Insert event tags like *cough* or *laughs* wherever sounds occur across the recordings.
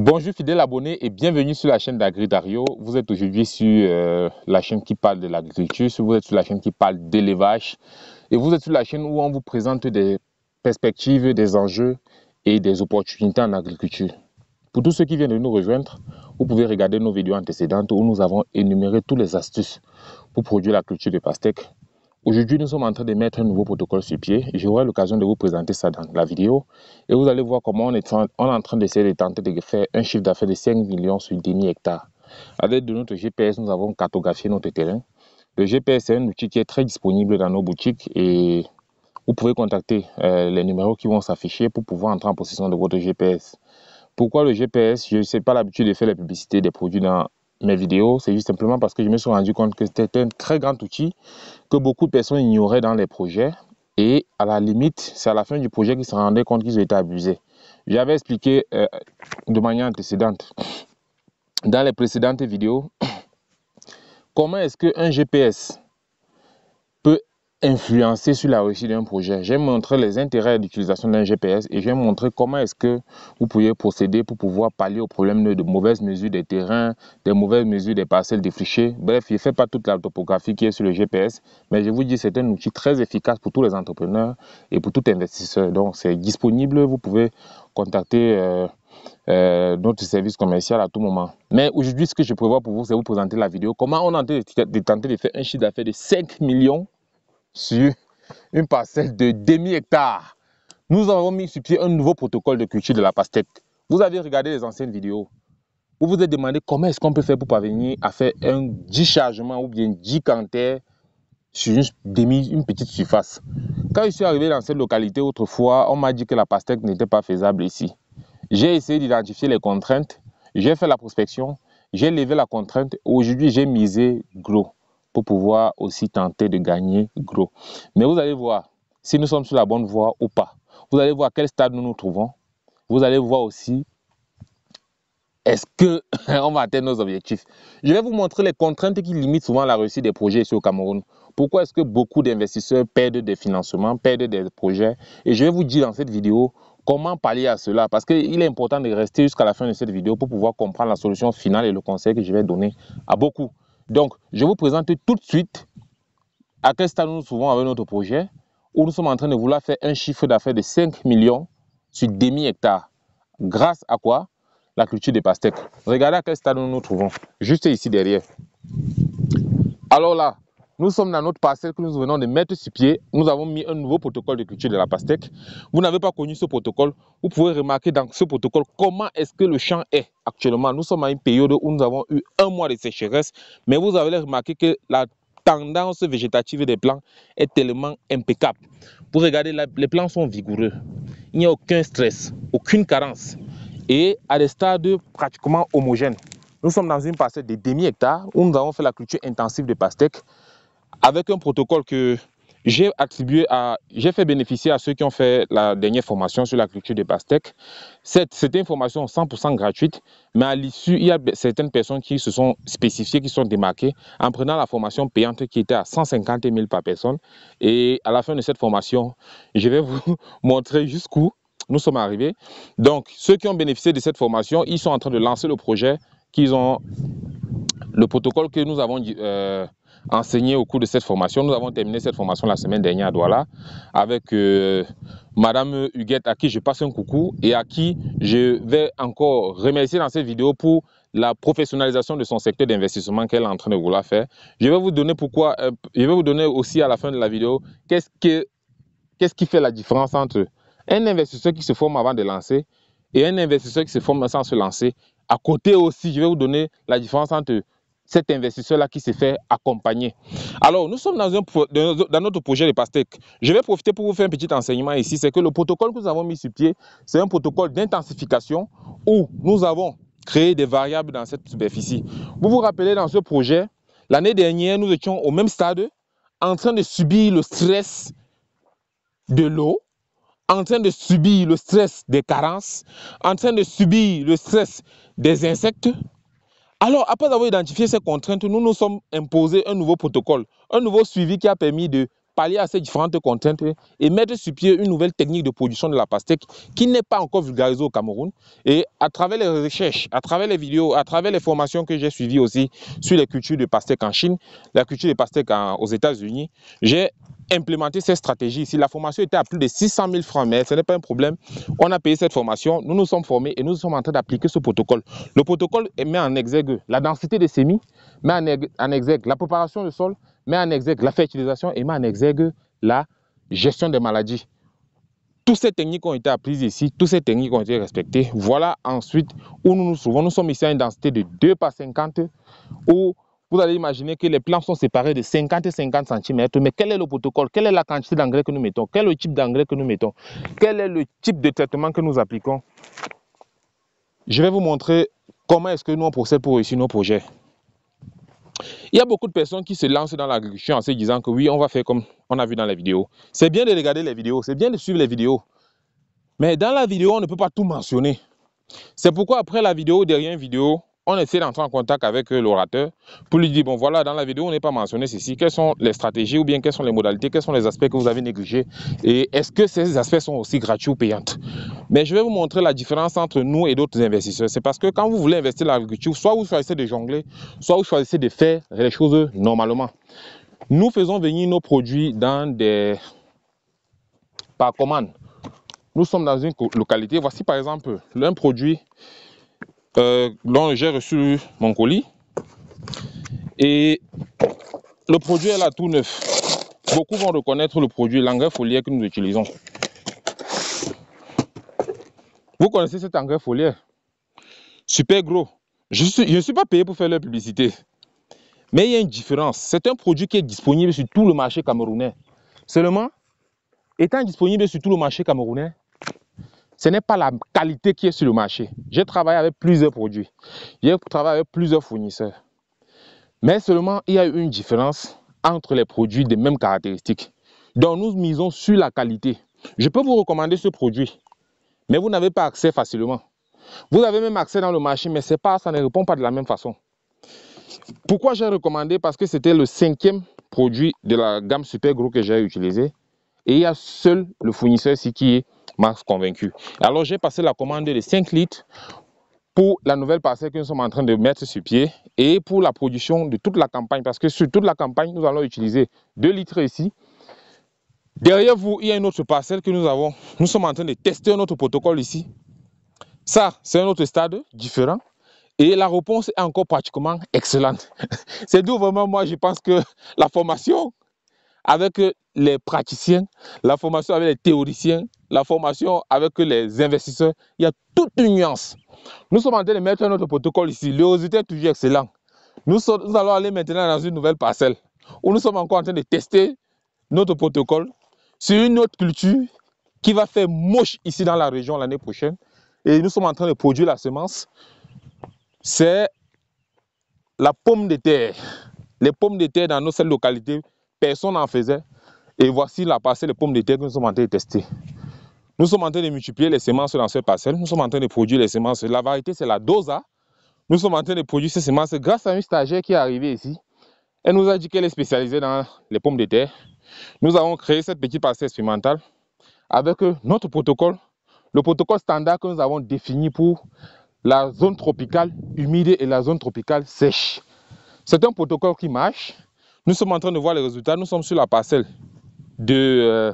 Bonjour fidèle abonnés et bienvenue sur la chaîne d'AgriDario. Vous êtes aujourd'hui sur euh, la chaîne qui parle de l'agriculture, vous êtes sur la chaîne qui parle d'élevage et vous êtes sur la chaîne où on vous présente des perspectives, des enjeux et des opportunités en agriculture. Pour tous ceux qui viennent de nous rejoindre, vous pouvez regarder nos vidéos antécédentes où nous avons énuméré toutes les astuces pour produire la culture de pastèque Aujourd'hui, nous sommes en train de mettre un nouveau protocole sur pied. J'aurai l'occasion de vous présenter ça dans la vidéo. Et vous allez voir comment on est en, train d'essayer de tenter de faire un chiffre d'affaires de 5 millions sur 10 000 hectares. Avec de notre GPS, nous avons cartographié notre terrain. Le GPS est un outil qui est très disponible dans nos boutiques et vous pouvez contacter euh, les numéros qui vont s'afficher pour pouvoir entrer en possession de votre GPS. Pourquoi le GPS Je sais pas l'habitude de faire la publicité des produits dans mes vidéos, c'est juste simplement parce que je me suis rendu compte que c'était un très grand outil que beaucoup de personnes ignoraient dans les projets. Et à la limite, c'est à la fin du projet qu'ils se rendaient compte qu'ils ont été abusés. J'avais expliqué euh, de manière antécédente, dans les précédentes vidéos, *coughs* comment est-ce qu'un GPS influencer sur la réussite d'un projet. J'ai montré les intérêts d'utilisation d'un GPS et j'ai montré comment est-ce que vous pourriez procéder pour pouvoir pallier au problème de, mauvaise mauvaises mesures des terrains, des mauvaises mesures des parcelles défrichées. Bref, il ne fait pas toute la topographie qui est sur le GPS, mais je vous dis, c'est un outil très efficace pour tous les entrepreneurs et pour tout investisseur. Donc, c'est disponible, vous pouvez contacter... Euh, euh, notre service commercial à tout moment. Mais aujourd'hui, ce que je prévois pour vous, c'est vous présenter la vidéo. Comment on a tenté de faire un chiffre d'affaires de 5 millions sur une parcelle de demi-hectare. Nous avons mis sur pied un nouveau protocole de culture de la pastèque. Vous avez regardé les anciennes vidéos. Vous vous êtes demandé comment est-ce qu'on peut faire pour parvenir à faire un déchargement ou bien 10 canters sur une, demi, une petite surface. Quand je suis arrivé dans cette localité autrefois, on m'a dit que la pastèque n'était pas faisable ici. J'ai essayé d'identifier les contraintes, j'ai fait la prospection, j'ai levé la contrainte. Aujourd'hui, j'ai misé gros pour pouvoir aussi tenter de gagner gros. Mais vous allez voir si nous sommes sur la bonne voie ou pas. Vous allez voir à quel stade nous nous trouvons. Vous allez voir aussi est-ce que *laughs* on va atteindre nos objectifs. Je vais vous montrer les contraintes qui limitent souvent la réussite des projets ici au Cameroun. Pourquoi est-ce que beaucoup d'investisseurs perdent des financements, perdent des projets Et je vais vous dire dans cette vidéo Comment pallier à cela Parce qu'il est important de rester jusqu'à la fin de cette vidéo pour pouvoir comprendre la solution finale et le conseil que je vais donner à beaucoup donc, je vous présente tout de suite à quel stade nous, nous trouvons avec notre projet, où nous sommes en train de vouloir faire un chiffre d'affaires de 5 millions sur demi-hectare. Grâce à quoi La culture des pastèques. Regardez à quel stade nous nous trouvons, juste ici derrière. Alors là, nous sommes dans notre parcelle que nous venons de mettre sur pied. Nous avons mis un nouveau protocole de culture de la pastèque. Vous n'avez pas connu ce protocole. Vous pouvez remarquer dans ce protocole comment est-ce que le champ est actuellement. Nous sommes à une période où nous avons eu un mois de sécheresse, mais vous avez remarqué que la tendance végétative des plants est tellement impeccable. Pour regarder, les plants sont vigoureux. Il n'y a aucun stress, aucune carence et à des stades pratiquement homogènes. Nous sommes dans une parcelle de demi-hectare où nous avons fait la culture intensive de pastèque avec un protocole que j'ai attribué à, j'ai fait bénéficier à ceux qui ont fait la dernière formation sur l'agriculture des pastèques. C'était une formation 100% gratuite, mais à l'issue, il y a certaines personnes qui se sont spécifiées, qui sont démarquées en prenant la formation payante qui était à 150 000 par personne. Et à la fin de cette formation, je vais vous *laughs* montrer jusqu'où nous sommes arrivés. Donc, ceux qui ont bénéficié de cette formation, ils sont en train de lancer le projet qu'ils ont, le protocole que nous avons euh, enseigné au cours de cette formation. Nous avons terminé cette formation la semaine dernière à Douala avec Mme euh, Madame Huguette, à qui je passe un coucou et à qui je vais encore remercier dans cette vidéo pour la professionnalisation de son secteur d'investissement qu'elle est en train de vouloir faire. Je vais vous donner pourquoi, euh, je vais vous donner aussi à la fin de la vidéo qu'est-ce que qu'est-ce qui fait la différence entre un investisseur qui se forme avant de lancer et un investisseur qui se forme sans se lancer. À côté aussi, je vais vous donner la différence entre cet investisseur-là qui s'est fait accompagner. Alors, nous sommes dans, un, dans notre projet de pastèque. Je vais profiter pour vous faire un petit enseignement ici. C'est que le protocole que nous avons mis sur pied, c'est un protocole d'intensification où nous avons créé des variables dans cette superficie. Vous vous rappelez, dans ce projet, l'année dernière, nous étions au même stade, en train de subir le stress de l'eau, en train de subir le stress des carences, en train de subir le stress des insectes, alors, après avoir identifié ces contraintes, nous nous sommes imposés un nouveau protocole, un nouveau suivi qui a permis de pallier à ces différentes contraintes et mettre sur pied une nouvelle technique de production de la pastèque qui n'est pas encore vulgarisée au Cameroun. Et à travers les recherches, à travers les vidéos, à travers les formations que j'ai suivies aussi sur les cultures de pastèque en Chine, la culture de pastèque aux États-Unis, j'ai implémenter cette stratégie. Si La formation était à plus de 600 000 francs, mais ce n'est pas un problème. On a payé cette formation, nous nous sommes formés et nous sommes en train d'appliquer ce protocole. Le protocole met en exergue la densité des semis, met en exergue la préparation du sol, met en exergue la fertilisation et met en exergue la gestion des maladies. Toutes ces techniques ont été apprises ici, toutes ces techniques ont été respectées. Voilà ensuite où nous nous trouvons. Nous sommes ici à une densité de 2 par 50 où vous allez imaginer que les plants sont séparés de 50 et 50 cm. Mais quel est le protocole Quelle est la quantité d'engrais que nous mettons Quel est le type d'engrais que nous mettons Quel est le type de traitement que nous appliquons Je vais vous montrer comment est-ce que nous on procède pour réussir nos projets. Il y a beaucoup de personnes qui se lancent dans l'agriculture en se disant que oui, on va faire comme on a vu dans la vidéo. C'est bien de regarder les vidéos, c'est bien de suivre les vidéos. Mais dans la vidéo, on ne peut pas tout mentionner. C'est pourquoi après la vidéo, derrière une vidéo, on essaie d'entrer en contact avec euh, l'orateur pour lui dire, bon voilà, dans la vidéo, on n'est pas mentionné ceci, quelles sont les stratégies ou bien quelles sont les modalités, quels sont les aspects que vous avez négligés et est-ce que ces aspects sont aussi gratuits ou payants. Mais je vais vous montrer la différence entre nous et d'autres investisseurs. C'est parce que quand vous voulez investir dans l'agriculture, soit vous choisissez de jongler, soit vous choisissez de faire les choses normalement. Nous faisons venir nos produits dans des... par commande. Nous sommes dans une localité. Voici par exemple un produit euh, j'ai reçu mon colis et le produit est là tout neuf. Beaucoup vont reconnaître le produit, l'engrais foliaire que nous utilisons. Vous connaissez cet engrais foliaire Super gros. Je ne suis, suis pas payé pour faire leur publicité. Mais il y a une différence. C'est un produit qui est disponible sur tout le marché camerounais. Seulement, étant disponible sur tout le marché camerounais, ce n'est pas la qualité qui est sur le marché. J'ai travaillé avec plusieurs produits. J'ai travaillé avec plusieurs fournisseurs. Mais seulement, il y a eu une différence entre les produits des mêmes caractéristiques. Donc, nous misons sur la qualité. Je peux vous recommander ce produit, mais vous n'avez pas accès facilement. Vous avez même accès dans le marché, mais ça ne répond pas de la même façon. Pourquoi j'ai recommandé Parce que c'était le cinquième produit de la gamme Super Gros que j'ai utilisé. Et il y a seul le fournisseur ici qui est mars Convaincu. Alors j'ai passé la commande de 5 litres pour la nouvelle parcelle que nous sommes en train de mettre sur pied et pour la production de toute la campagne. Parce que sur toute la campagne, nous allons utiliser 2 litres ici. Derrière vous, il y a une autre parcelle que nous avons. Nous sommes en train de tester notre protocole ici. Ça, c'est un autre stade différent. Et la réponse est encore pratiquement excellente. *laughs* C'est d'où vraiment moi, je pense que la formation avec les praticiens, la formation avec les théoriciens, la formation avec les investisseurs. Il y a toute une nuance. Nous sommes en train de mettre notre protocole ici. Le est toujours excellent. Nous, allons aller maintenant dans une nouvelle parcelle où nous sommes encore en train de tester notre protocole sur une autre culture qui va faire moche ici dans la région l'année prochaine. Et nous sommes en train de produire la semence. C'est la pomme de terre. Les pommes de terre dans nos localités personne n'en faisait. Et voici la parcelle de pommes de terre que nous sommes en train de tester. Nous sommes en train de multiplier les semences dans cette parcelle. Nous sommes en train de produire les semences. La variété, c'est la dosa. Nous sommes en train de produire ces semences grâce à une stagiaire qui est arrivée ici. Elle nous a dit qu'elle est spécialisée dans les pommes de terre. Nous avons créé cette petite parcelle expérimentale avec euh, notre protocole, le protocole standard que nous avons défini pour la zone tropicale humide et la zone tropicale sèche. C'est un protocole qui marche. Nous sommes en train de voir les résultats. Nous sommes sur la parcelle de, euh,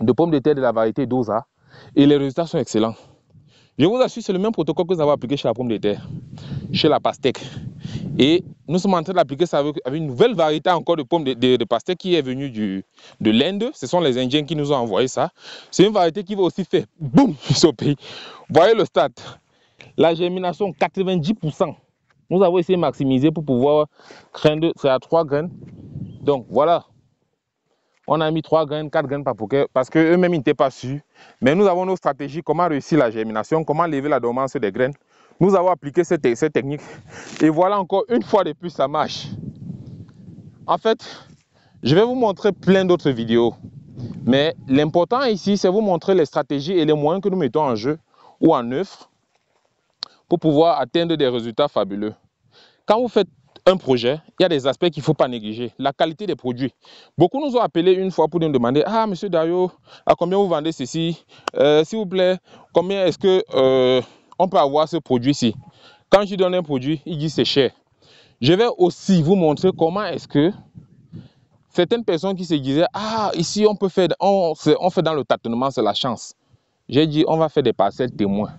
de pommes de terre de la variété Dosa. Et les résultats sont excellents. Je vous assure, c'est le même protocole que nous avons appliqué chez la pomme de terre, chez la pastèque. Et nous sommes en train d'appliquer ça avec, une nouvelle variété encore de pommes de, pastèque qui est venue du, de l'Inde. Ce sont les Indiens qui nous ont envoyé ça. C'est une variété qui va aussi faire boum sur le pays. Voyez le stade. La germination, 90%. Nous avons essayé de maximiser pour pouvoir craindre, c'est à trois graines. Donc voilà, on a mis trois graines, quatre graines par poker parce qu'eux-mêmes, ils n'étaient pas sûrs. Mais nous avons nos stratégies, comment réussir la germination, comment lever la dormance des graines. Nous avons appliqué cette, cette technique. Et voilà encore une fois de plus, ça marche. En fait, je vais vous montrer plein d'autres vidéos. Mais l'important ici, c'est vous montrer les stratégies et les moyens que nous mettons en jeu ou en œuvre pour pouvoir atteindre des résultats fabuleux. Quand vous faites un projet, il y a des aspects qu'il ne faut pas négliger. La qualité des produits. Beaucoup nous ont appelé une fois pour nous demander Ah, monsieur Dario, à combien vous vendez ceci euh, S'il vous plaît, combien est-ce que euh, on peut avoir ce produit-ci Quand je donne un produit, il dit c'est cher. Je vais aussi vous montrer comment est-ce que certaines personnes qui se disaient Ah, ici on peut faire, on fait dans le tâtonnement, c'est la chance. J'ai dit, on va faire des parcelles témoins.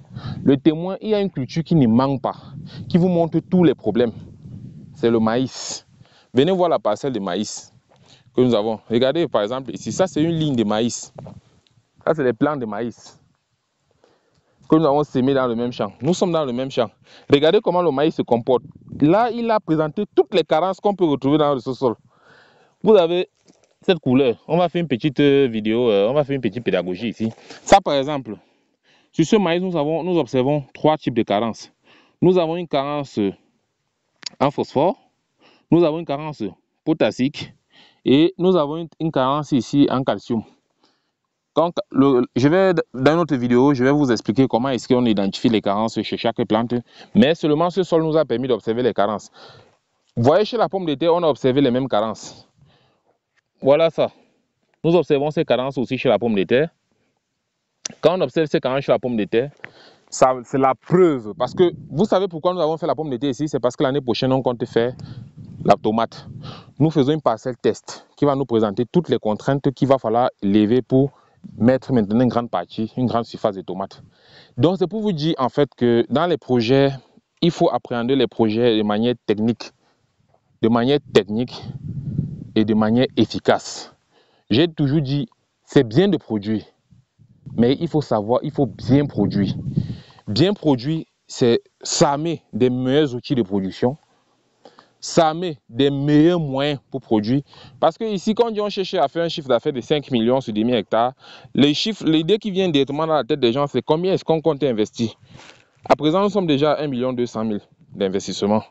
Le témoin, il y a une culture qui ne manque pas, qui vous montre tous les problèmes. C'est le maïs. Venez voir la parcelle de maïs que nous avons. Regardez par exemple ici, ça c'est une ligne de maïs. Ça c'est des plants de maïs que nous avons semés dans le même champ. Nous sommes dans le même champ. Regardez comment le maïs se comporte. Là, il a présenté toutes les carences qu'on peut retrouver dans ce sol. Vous avez cette couleur. On va faire une petite euh, vidéo, euh, on va faire une petite pédagogie ici. Ça, par exemple, sur ce maïs, nous, avons, nous observons trois types de carences. Nous avons une carence euh, en phosphore, nous avons une carence potassique et nous avons une, carence ici en calcium. Donc, je vais, dans notre vidéo, je vais vous expliquer comment est-ce qu'on identifie les carences chez chaque plante, mais seulement ce sol nous a permis d'observer les carences. Vous voyez, chez la pomme d'été, on a observé les mêmes carences voilà ça. Nous observons ces carences aussi chez la pomme de terre. Quand on observe ces carences chez la pomme de terre, c'est la preuve. Parce que vous savez pourquoi nous avons fait la pomme de terre ici C'est parce que l'année prochaine, on compte faire la tomate. Nous faisons une parcelle test qui va nous présenter toutes les contraintes qu'il va falloir lever pour mettre maintenant une grande partie, une grande surface de tomates. Donc c'est pour vous dire en fait que dans les projets, il faut appréhender les projets de manière technique. De manière technique, et de manière efficace. J'ai toujours dit, c'est bien de produire, mais il faut savoir, il faut bien produire. Bien produire, c'est s'armer des meilleurs outils de production, s'armer des meilleurs moyens pour produire. Parce que ici, quand on cherche à faire un chiffre d'affaires de 5 millions sur demi hectares, les chiffres, l'idée qui vient directement dans la tête des gens, c'est combien est-ce qu'on compte investir. À présent, nous sommes déjà à 1 million 200 000 d'investissement.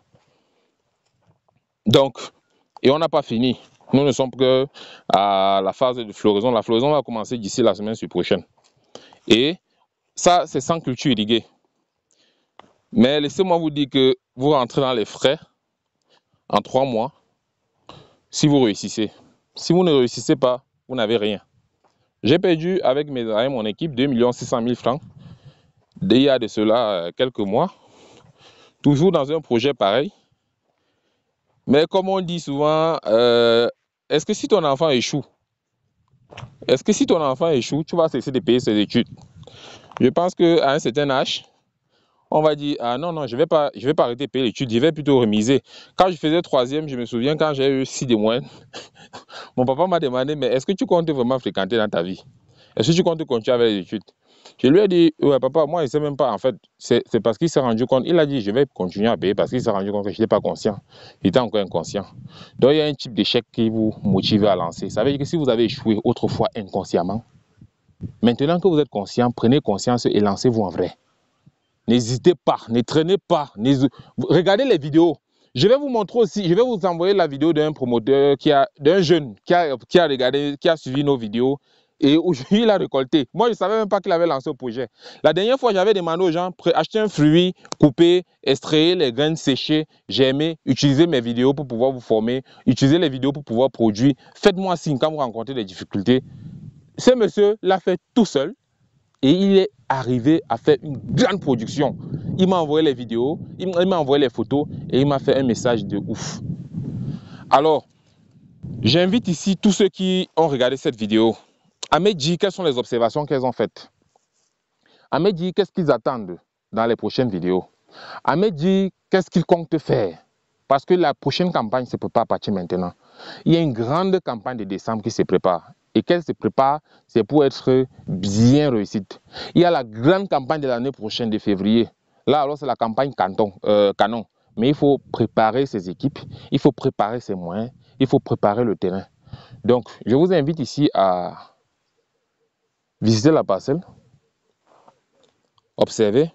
Donc, et on n'a pas fini. Nous ne sommes que à la phase de floraison. La floraison va commencer d'ici la semaine prochaine. Et ça, c'est sans culture irriguée. Mais laissez-moi vous dire que vous rentrez dans les frais en trois mois si vous réussissez. Si vous ne réussissez pas, vous n'avez rien. J'ai perdu avec mes amis, mon équipe 2 600 000 francs il y a de cela euh, quelques mois, toujours dans un projet pareil. Mais comme on dit souvent, euh, est-ce que si ton enfant échoue, est-ce que si ton enfant échoue, tu vas cesser de payer ses études Je pense qu'à un certain âge, on va dire ah non non je vais pas je vais pas arrêter de payer l'étude je vais plutôt remiser quand je faisais troisième je me souviens quand j'ai eu six de moines, *laughs* mon papa m'a demandé mais est-ce que tu comptes vraiment fréquenter dans ta vie est-ce que tu comptes continuer avec les études je lui ai dit, ouais, papa, moi, je ne sais même pas. En fait, c'est parce qu'il s'est rendu compte. Il a dit, je vais continuer à payer parce qu'il s'est rendu compte que je n'étais pas conscient. Il était encore inconscient. Donc, il y a un type d'échec qui vous motive à lancer. Ça veut dire que si vous avez échoué autrefois inconsciemment, maintenant que vous êtes conscient, prenez conscience et lancez-vous en vrai. N'hésitez pas, ne traînez pas. Regardez les vidéos. Je vais vous montrer aussi, je vais vous envoyer la vidéo d'un promoteur, a, d'un jeune qui a, qui a regardé, qui a suivi nos vidéos et aujourd'hui, il a récolté. Moi, je ne savais même pas qu'il avait lancé le projet. La dernière fois, j'avais demandé aux gens, acheter un fruit, couper, extraire les graines séchées, J'aimais utiliser mes vidéos pour pouvoir vous former, utiliser les vidéos pour pouvoir produire. Faites-moi signe quand vous rencontrez des difficultés. Ce monsieur l'a fait tout seul et il est arrivé à faire une grande production. Il m'a envoyé les vidéos, il m'a envoyé les photos et il m'a fait un message de ouf. Alors, j'invite ici tous ceux qui ont regardé cette vidéo Amédji, quelles sont les observations qu'elles ont faites Amédji, qu'est-ce qu'ils attendent dans les prochaines vidéos dit qu'est-ce qu'ils comptent faire Parce que la prochaine campagne ne se prépare pas partir maintenant. Il y a une grande campagne de décembre qui se prépare. Et qu'elle se prépare, c'est pour être bien réussite. Il y a la grande campagne de l'année prochaine de février. Là, alors, c'est la campagne canton, euh, canon. Mais il faut préparer ses équipes, il faut préparer ses moyens, il faut préparer le terrain. Donc, je vous invite ici à visitez la parcelle, observez,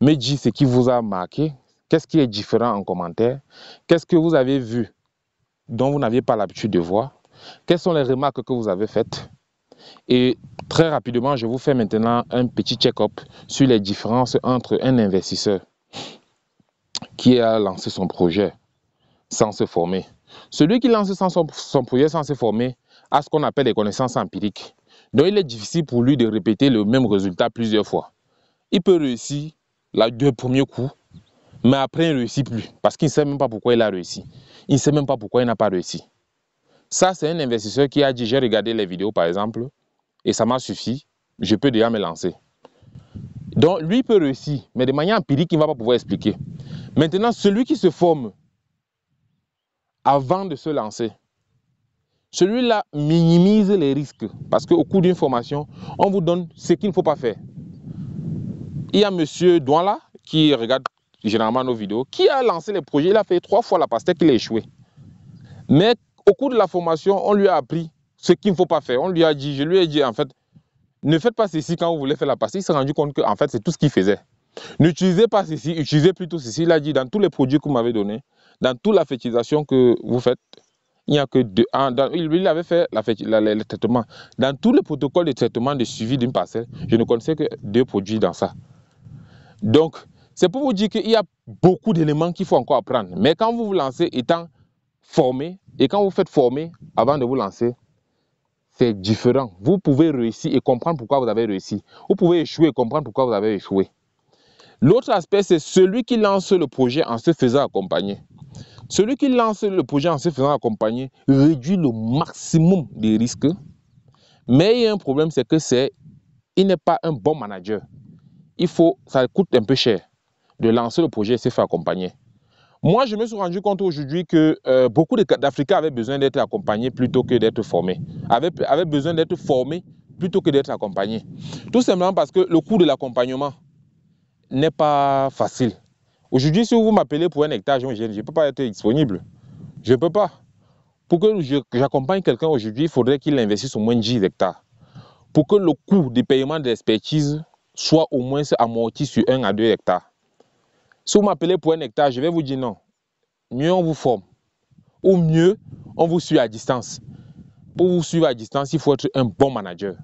me dites ce qui vous a marqué, qu'est-ce qui est différent en commentaire, qu'est-ce que vous avez vu dont vous n'aviez pas l'habitude de voir, quelles sont les remarques que vous avez faites. Et très rapidement, je vous fais maintenant un petit check-up sur les différences entre un investisseur qui a lancé son projet sans se former. Celui qui lance son, son projet sans se former a ce qu'on appelle des connaissances empiriques. Donc il est difficile pour lui de répéter le même résultat plusieurs fois. Il peut réussir les deux premiers coups, mais après il ne réussit plus parce qu'il ne sait même pas pourquoi il a réussi. Il ne sait même pas pourquoi il n'a pas réussi. Ça, c'est un investisseur qui a dit j'ai regardé les vidéos par exemple et ça m'a suffi, je peux déjà me lancer. Donc lui peut réussir, mais de manière empirique, il ne va pas pouvoir expliquer. Maintenant, celui qui se forme avant de se lancer, celui-là minimise les risques parce qu'au cours d'une formation, on vous donne ce qu'il ne faut pas faire. Il y a monsieur Douala qui regarde généralement nos vidéos, qui a lancé les projets, il a fait trois fois la pastèque, il a échoué. Mais au cours de la formation, on lui a appris ce qu'il ne faut pas faire. On lui a dit, je lui ai dit en fait, ne faites pas ceci quand vous voulez faire la pastèque. Il s'est rendu compte que en fait, c'est tout ce qu'il faisait. N'utilisez pas ceci, utilisez plutôt ceci. Il a dit dans tous les produits que vous m'avez donnés, dans toute la fétisation que vous faites, il n'y a que deux. Ah, il avait fait la, le traitement. Dans tous les protocole de traitement de suivi d'une parcelle, je ne connaissais que deux produits dans ça. Donc, c'est pour vous dire qu'il y a beaucoup d'éléments qu'il faut encore apprendre. Mais quand vous vous lancez étant formé, et quand vous faites former avant de vous lancer, c'est différent. Vous pouvez réussir et comprendre pourquoi vous avez réussi. Vous pouvez échouer et comprendre pourquoi vous avez échoué. L'autre aspect, c'est celui qui lance le projet en se faisant accompagner. Celui qui lance le projet en se faisant accompagner réduit le maximum des risques. Mais il y a un problème, c'est que c'est, il n'est pas un bon manager. Il faut, ça coûte un peu cher de lancer le projet et se faire accompagner. Moi, je me suis rendu compte aujourd'hui que euh, beaucoup d'Africains avaient besoin d'être accompagnés plutôt que d'être formés. avaient besoin d'être formés plutôt que d'être accompagnés. Tout simplement parce que le coût de l'accompagnement n'est pas facile. Aujourd'hui, si vous m'appelez pour un hectare, je ne peux pas être disponible. Je ne peux pas. Pour que j'accompagne quelqu'un aujourd'hui, il faudrait qu'il investisse au moins 10 hectares. Pour que le coût du paiement de l'expertise soit au moins amorti sur 1 à 2 hectares. Si vous m'appelez pour un hectare, je vais vous dire non. Mieux on vous forme. Ou mieux, on vous suit à distance. Pour vous suivre à distance, il faut être un bon manager.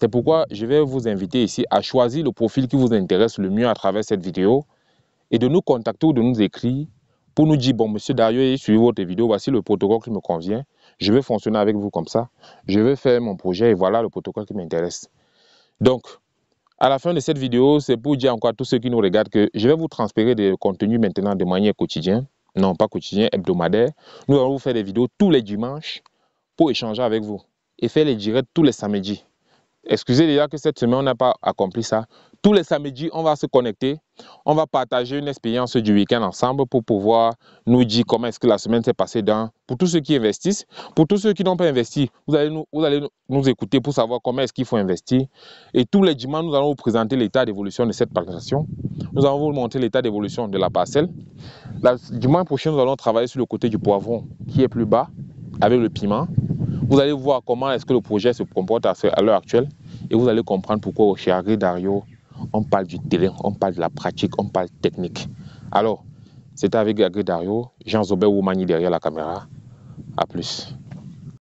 C'est pourquoi je vais vous inviter ici à choisir le profil qui vous intéresse le mieux à travers cette vidéo et de nous contacter ou de nous écrire pour nous dire, bon, monsieur Dario, suivez votre vidéo, voici le protocole qui me convient, je vais fonctionner avec vous comme ça, je veux faire mon projet et voilà le protocole qui m'intéresse. Donc, à la fin de cette vidéo, c'est pour dire encore à tous ceux qui nous regardent que je vais vous transférer des contenus maintenant de manière quotidienne, non pas quotidien, hebdomadaire. Nous allons vous faire des vidéos tous les dimanches pour échanger avec vous et faire les directs tous les samedis. Excusez déjà que cette semaine, on n'a pas accompli ça. Tous les samedis, on va se connecter, on va partager une expérience du week-end ensemble pour pouvoir nous dire comment est-ce que la semaine s'est passée dans, pour tous ceux qui investissent, pour tous ceux qui n'ont pas investi, vous allez nous, vous nous écouter pour savoir comment est-ce qu'il faut investir. Et tous les dimanches, nous allons vous présenter l'état d'évolution de cette plantation. Nous allons vous montrer l'état d'évolution de la parcelle. La, mois prochain, nous allons travailler sur le côté du poivron qui est plus bas avec le piment. Vous allez voir comment est-ce que le projet se comporte à, l'heure actuelle et vous allez comprendre pourquoi Oshihari Dario on parle du terrain, on parle de la pratique, on parle technique. Alors, c'était avec Agri Dario, Jean Zobel Oumani derrière la caméra. A plus.